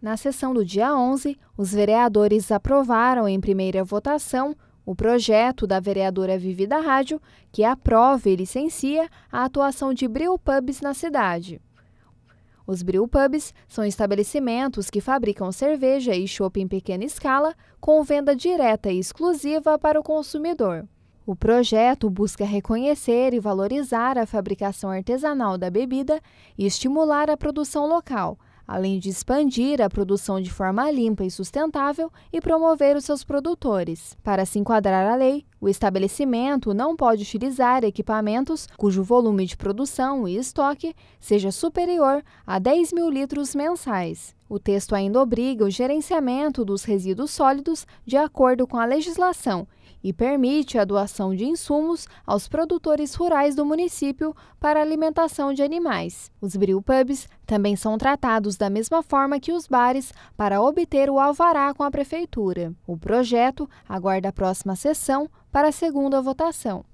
Na sessão do dia 11, os vereadores aprovaram em primeira votação o projeto da vereadora Vivida Rádio, que aprova e licencia a atuação de brew pubs na cidade. Os brew pubs são estabelecimentos que fabricam cerveja e chopp em pequena escala, com venda direta e exclusiva para o consumidor. O projeto busca reconhecer e valorizar a fabricação artesanal da bebida e estimular a produção local, além de expandir a produção de forma limpa e sustentável e promover os seus produtores. Para se enquadrar à lei, o estabelecimento não pode utilizar equipamentos cujo volume de produção e estoque seja superior a 10 mil litros mensais. O texto ainda obriga o gerenciamento dos resíduos sólidos de acordo com a legislação e permite a doação de insumos aos produtores rurais do município para alimentação de animais. Os brewpubs também são tratados da mesma forma que os bares para obter o alvará com a prefeitura. O projeto aguarda a próxima sessão para a segunda votação.